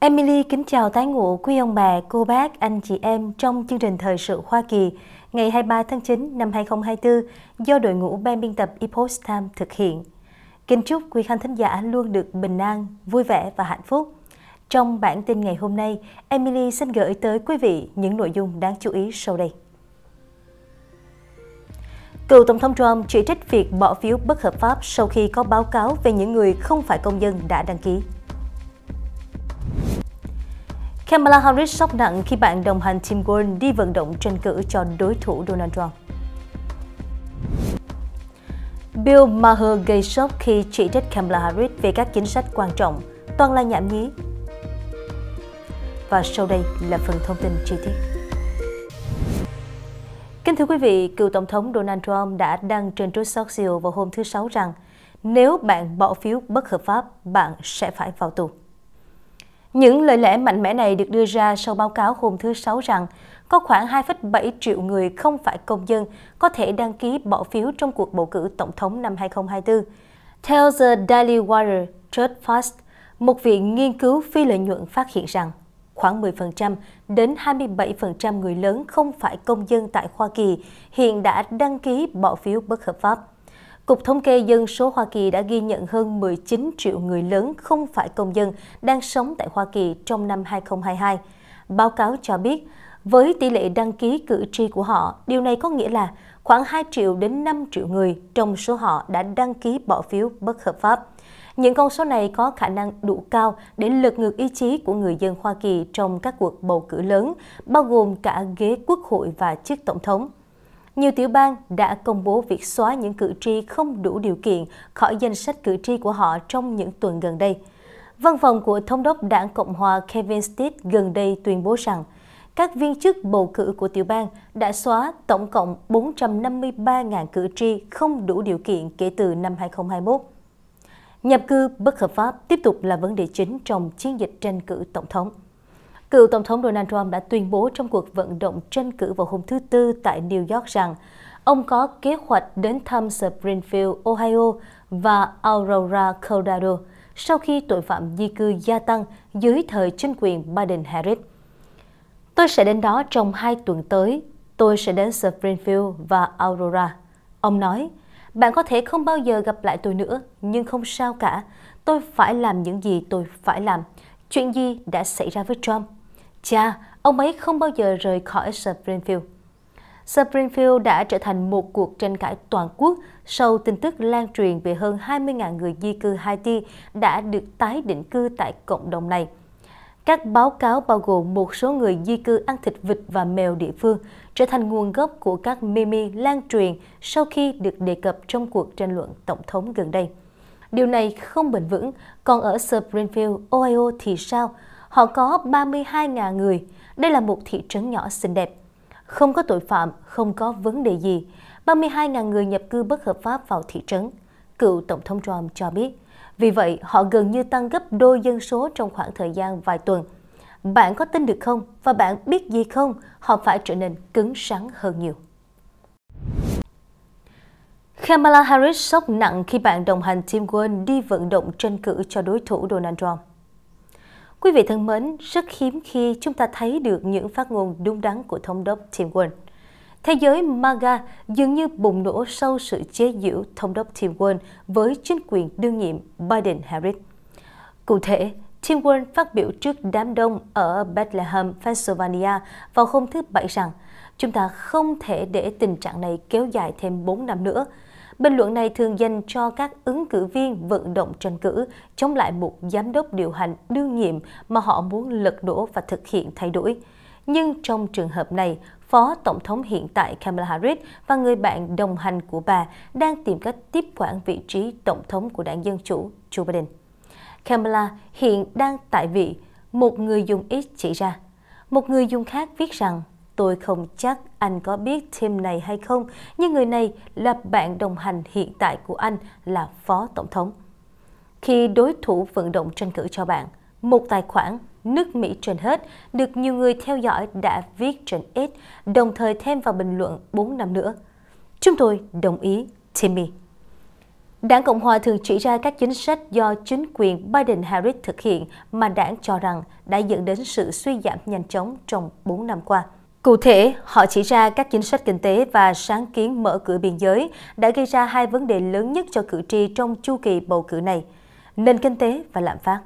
Emily kính chào tái ngộ quý ông bà, cô bác, anh chị em trong chương trình Thời sự Hoa Kỳ ngày 23 tháng 9 năm 2024 do đội ngũ ban biên tập Epoch Time thực hiện. Kính chúc quý khán thính giả luôn được bình an, vui vẻ và hạnh phúc. Trong bản tin ngày hôm nay, Emily xin gửi tới quý vị những nội dung đáng chú ý sau đây. Cựu Tổng thống Trump chỉ trích việc bỏ phiếu bất hợp pháp sau khi có báo cáo về những người không phải công dân đã đăng ký. Kamala Harris sốc nặng khi bạn đồng hành Tim Warren đi vận động tranh cử cho đối thủ Donald Trump. Bill Maher gây sốc khi chỉ trích Kamala Harris về các chính sách quan trọng, toàn là nhảm nhí và sau đây là phần thông tin chi tiết. Kính thưa quý vị, cựu Tổng thống Donald Trump đã đăng trên Truth Social vào hôm thứ Sáu rằng nếu bạn bỏ phiếu bất hợp pháp, bạn sẽ phải vào tù. Những lời lẽ mạnh mẽ này được đưa ra sau báo cáo hôm thứ Sáu rằng có khoảng 2,7 triệu người không phải công dân có thể đăng ký bỏ phiếu trong cuộc bầu cử Tổng thống năm 2024. Theo The Daily Wire Trust Fast, một viện nghiên cứu phi lợi nhuận phát hiện rằng khoảng 10% đến 27% người lớn không phải công dân tại Hoa Kỳ hiện đã đăng ký bỏ phiếu bất hợp pháp. Cục Thống kê Dân số Hoa Kỳ đã ghi nhận hơn 19 triệu người lớn không phải công dân đang sống tại Hoa Kỳ trong năm 2022. Báo cáo cho biết, với tỷ lệ đăng ký cử tri của họ, điều này có nghĩa là khoảng 2 triệu đến 5 triệu người trong số họ đã đăng ký bỏ phiếu bất hợp pháp. Những con số này có khả năng đủ cao để lật ngược ý chí của người dân Hoa Kỳ trong các cuộc bầu cử lớn, bao gồm cả ghế quốc hội và chức tổng thống. Nhiều tiểu bang đã công bố việc xóa những cử tri không đủ điều kiện khỏi danh sách cử tri của họ trong những tuần gần đây. Văn phòng của Thống đốc đảng Cộng hòa Kevin Stitt gần đây tuyên bố rằng các viên chức bầu cử của tiểu bang đã xóa tổng cộng 453.000 cử tri không đủ điều kiện kể từ năm 2021. Nhập cư bất hợp pháp tiếp tục là vấn đề chính trong chiến dịch tranh cử tổng thống. Cựu Tổng thống Donald Trump đã tuyên bố trong cuộc vận động tranh cử vào hôm thứ Tư tại New York rằng ông có kế hoạch đến thăm Springfield, Ohio và Aurora, Colorado sau khi tội phạm di cư gia tăng dưới thời chính quyền Biden-Harris. Tôi sẽ đến đó trong hai tuần tới. Tôi sẽ đến Springfield và Aurora. Ông nói, bạn có thể không bao giờ gặp lại tôi nữa, nhưng không sao cả. Tôi phải làm những gì tôi phải làm. Chuyện gì đã xảy ra với Trump? Cha, ông ấy không bao giờ rời khỏi Springfield. Springfield đã trở thành một cuộc tranh cãi toàn quốc sau tin tức lan truyền về hơn 20.000 người di cư Haiti đã được tái định cư tại cộng đồng này. Các báo cáo bao gồm một số người di cư ăn thịt vịt và mèo địa phương trở thành nguồn gốc của các meme lan truyền sau khi được đề cập trong cuộc tranh luận tổng thống gần đây. Điều này không bền vững, còn ở Springfield, Ohio thì sao? Họ có 32.000 người. Đây là một thị trấn nhỏ xinh đẹp. Không có tội phạm, không có vấn đề gì. 32.000 người nhập cư bất hợp pháp vào thị trấn. Cựu Tổng thống Trump cho biết, vì vậy, họ gần như tăng gấp đôi dân số trong khoảng thời gian vài tuần. Bạn có tin được không? Và bạn biết gì không? Họ phải trở nên cứng rắn hơn nhiều. Kamala Harris sốc nặng khi bạn đồng hành Tim Won đi vận động tranh cử cho đối thủ Donald Trump. Quý vị thân mến, rất hiếm khi chúng ta thấy được những phát ngôn đúng đắn của thống đốc Tim Won. Thế giới MAGA dường như bùng nổ sau sự chế giễu thống đốc Tim Walz với chính quyền đương nhiệm Biden-Harris. Cụ thể, Tim Walz phát biểu trước đám đông ở Bethlehem, Pennsylvania vào hôm thứ Bảy rằng chúng ta không thể để tình trạng này kéo dài thêm 4 năm nữa. Bình luận này thường dành cho các ứng cử viên vận động tranh cử chống lại một giám đốc điều hành đương nhiệm mà họ muốn lật đổ và thực hiện thay đổi. Nhưng trong trường hợp này, Phó Tổng thống hiện tại Kamala Harris và người bạn đồng hành của bà đang tìm cách tiếp quản vị trí Tổng thống của đảng Dân Chủ Joe Biden. Kamala hiện đang tại vị, một người dùng X chỉ ra. Một người dùng khác viết rằng, tôi không chắc anh có biết team này hay không, nhưng người này là bạn đồng hành hiện tại của anh là Phó Tổng thống. Khi đối thủ vận động tranh cử cho bạn, một tài khoản nước Mỹ trên hết được nhiều người theo dõi đã viết trên X, đồng thời thêm vào bình luận 4 năm nữa. Chúng tôi đồng ý, Timmy. Đảng Cộng Hòa thường chỉ ra các chính sách do chính quyền Biden-Harris thực hiện mà đảng cho rằng đã dẫn đến sự suy giảm nhanh chóng trong 4 năm qua. Cụ thể, họ chỉ ra các chính sách kinh tế và sáng kiến mở cửa biên giới đã gây ra hai vấn đề lớn nhất cho cử tri trong chu kỳ bầu cử này, nền kinh tế và lạm phát.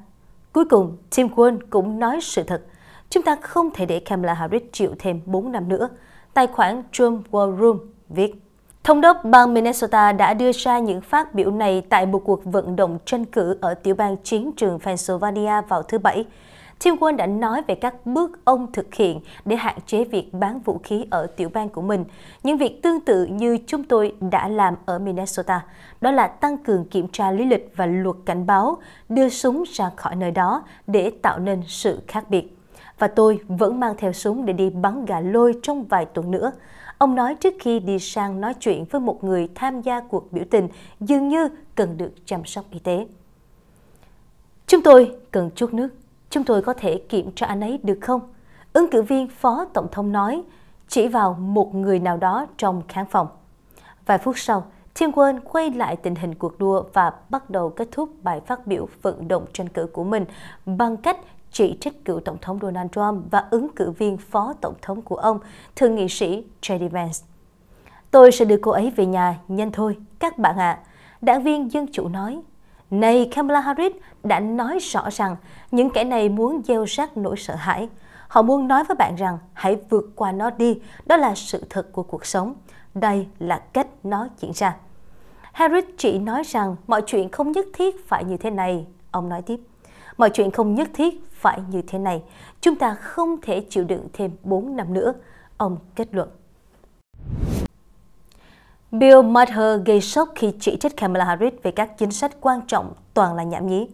Cuối cùng, Tim Won cũng nói sự thật. Chúng ta không thể để Kamala Harris chịu thêm 4 năm nữa. Tài khoản Trump War Room viết. Thống đốc bang Minnesota đã đưa ra những phát biểu này tại một cuộc vận động tranh cử ở tiểu bang chiến trường Pennsylvania vào thứ Bảy. Tim Won đã nói về các bước ông thực hiện để hạn chế việc bán vũ khí ở tiểu bang của mình, những việc tương tự như chúng tôi đã làm ở Minnesota, đó là tăng cường kiểm tra lý lịch và luật cảnh báo, đưa súng ra khỏi nơi đó để tạo nên sự khác biệt. Và tôi vẫn mang theo súng để đi bắn gà lôi trong vài tuần nữa. Ông nói trước khi đi sang nói chuyện với một người tham gia cuộc biểu tình dường như cần được chăm sóc y tế. Chúng tôi cần chút nước. Chúng tôi có thể kiểm tra anh ấy được không? Ứng cử viên Phó Tổng thống nói, chỉ vào một người nào đó trong khán phòng. Vài phút sau, Thiên Quân quay lại tình hình cuộc đua và bắt đầu kết thúc bài phát biểu vận động tranh cử của mình bằng cách chỉ trích cựu Tổng thống Donald Trump và ứng cử viên Phó Tổng thống của ông, Thượng nghị sĩ J.D. Vance. Tôi sẽ đưa cô ấy về nhà, nhanh thôi, các bạn ạ. À. Đảng viên Dân Chủ nói, này Kamala Harris đã nói rõ rằng những kẻ này muốn gieo rắc nỗi sợ hãi. Họ muốn nói với bạn rằng hãy vượt qua nó đi, đó là sự thật của cuộc sống. Đây là cách nó diễn ra. Harris chỉ nói rằng mọi chuyện không nhất thiết phải như thế này, ông nói tiếp. Mọi chuyện không nhất thiết phải như thế này. Chúng ta không thể chịu đựng thêm 4 năm nữa, ông kết luận. Bill Maher gây sốc khi chỉ trích Kamala Harris về các chính sách quan trọng toàn là nhảm nhí.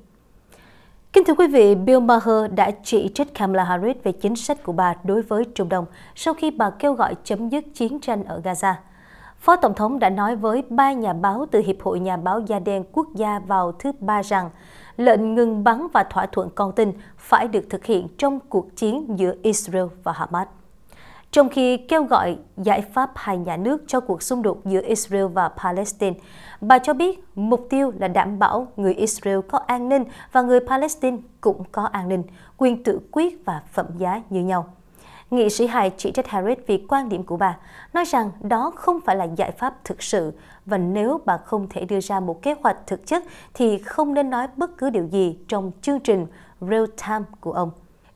Kính thưa quý vị, Bill Maher đã chỉ trích Kamala Harris về chính sách của bà đối với Trung Đông sau khi bà kêu gọi chấm dứt chiến tranh ở Gaza. Phó Tổng thống đã nói với ba nhà báo từ Hiệp hội Nhà báo Da đen quốc gia vào thứ ba rằng lệnh ngừng bắn và thỏa thuận con tin phải được thực hiện trong cuộc chiến giữa Israel và Hamas trong khi kêu gọi giải pháp hai nhà nước cho cuộc xung đột giữa Israel và Palestine. Bà cho biết mục tiêu là đảm bảo người Israel có an ninh và người Palestine cũng có an ninh, quyền tự quyết và phẩm giá như nhau. Nghị sĩ hài chỉ trách Harris vì quan điểm của bà, nói rằng đó không phải là giải pháp thực sự và nếu bà không thể đưa ra một kế hoạch thực chất thì không nên nói bất cứ điều gì trong chương trình Real Time của ông.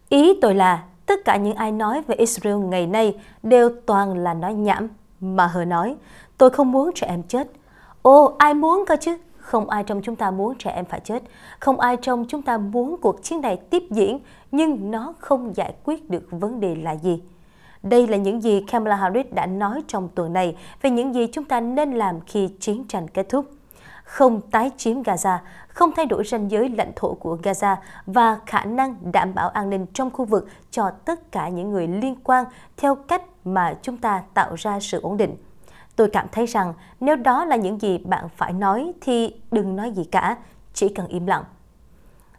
Ý tôi là Tất cả những ai nói về Israel ngày nay đều toàn là nói nhảm. Mà hờ nói, tôi không muốn trẻ em chết. Ồ, ai muốn cơ chứ? Không ai trong chúng ta muốn trẻ em phải chết. Không ai trong chúng ta muốn cuộc chiến này tiếp diễn, nhưng nó không giải quyết được vấn đề là gì. Đây là những gì Kamala Harris đã nói trong tuần này về những gì chúng ta nên làm khi chiến tranh kết thúc không tái chiếm Gaza, không thay đổi ranh giới lãnh thổ của Gaza và khả năng đảm bảo an ninh trong khu vực cho tất cả những người liên quan theo cách mà chúng ta tạo ra sự ổn định. Tôi cảm thấy rằng nếu đó là những gì bạn phải nói thì đừng nói gì cả, chỉ cần im lặng.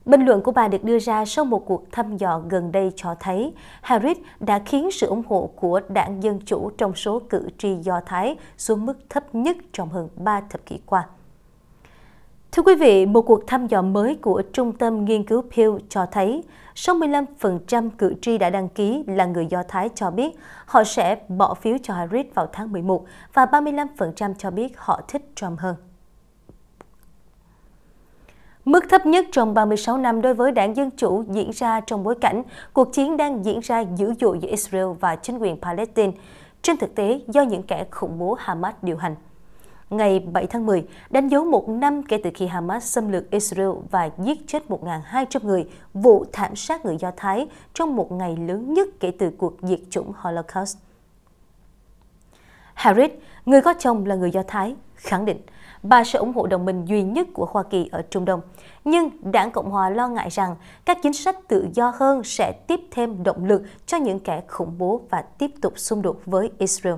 Bình luận của bà được đưa ra sau một cuộc thăm dò gần đây cho thấy Harris đã khiến sự ủng hộ của đảng Dân Chủ trong số cử tri Do Thái xuống mức thấp nhất trong hơn 3 thập kỷ qua. Thưa quý vị, một cuộc thăm dò mới của Trung tâm Nghiên cứu Pew cho thấy 65% cử tri đã đăng ký là người Do Thái cho biết họ sẽ bỏ phiếu cho Harris vào tháng 11 và 35% cho biết họ thích Trump hơn. Mức thấp nhất trong 36 năm đối với đảng Dân Chủ diễn ra trong bối cảnh cuộc chiến đang diễn ra dữ dội giữa Israel và chính quyền Palestine, trên thực tế do những kẻ khủng bố Hamas điều hành ngày 7 tháng 10 đánh dấu một năm kể từ khi Hamas xâm lược Israel và giết chết 1.200 người vụ thảm sát người Do Thái trong một ngày lớn nhất kể từ cuộc diệt chủng Holocaust. Harris, người có chồng là người Do Thái, khẳng định bà sẽ ủng hộ đồng minh duy nhất của Hoa Kỳ ở Trung Đông. Nhưng đảng Cộng hòa lo ngại rằng các chính sách tự do hơn sẽ tiếp thêm động lực cho những kẻ khủng bố và tiếp tục xung đột với Israel.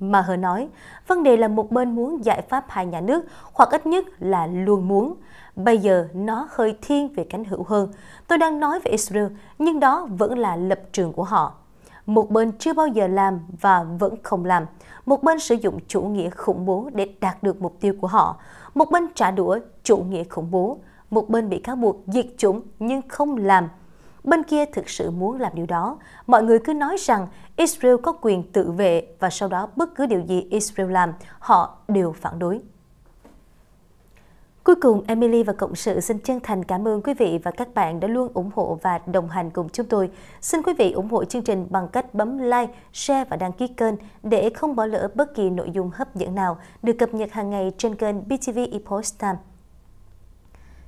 Mà hờ nói, vấn đề là một bên muốn giải pháp hai nhà nước, hoặc ít nhất là luôn muốn. Bây giờ nó hơi thiên về cánh hữu hơn. Tôi đang nói về Israel, nhưng đó vẫn là lập trường của họ. Một bên chưa bao giờ làm và vẫn không làm. Một bên sử dụng chủ nghĩa khủng bố để đạt được mục tiêu của họ. Một bên trả đũa chủ nghĩa khủng bố. Một bên bị cáo buộc diệt chủng nhưng không làm Bên kia thực sự muốn làm điều đó. Mọi người cứ nói rằng Israel có quyền tự vệ và sau đó bất cứ điều gì Israel làm, họ đều phản đối. Cuối cùng, Emily và Cộng sự xin chân thành cảm ơn quý vị và các bạn đã luôn ủng hộ và đồng hành cùng chúng tôi. Xin quý vị ủng hộ chương trình bằng cách bấm like, share và đăng ký kênh để không bỏ lỡ bất kỳ nội dung hấp dẫn nào được cập nhật hàng ngày trên kênh BTV Epoch Time.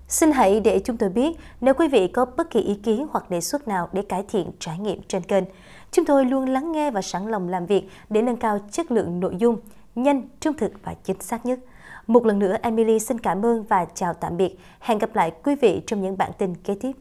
Xin hãy để chúng tôi biết nếu quý vị có bất kỳ ý kiến hoặc đề xuất nào để cải thiện trải nghiệm trên kênh. Chúng tôi luôn lắng nghe và sẵn lòng làm việc để nâng cao chất lượng nội dung, nhanh, trung thực và chính xác nhất. Một lần nữa, Emily xin cảm ơn và chào tạm biệt. Hẹn gặp lại quý vị trong những bản tin kế tiếp.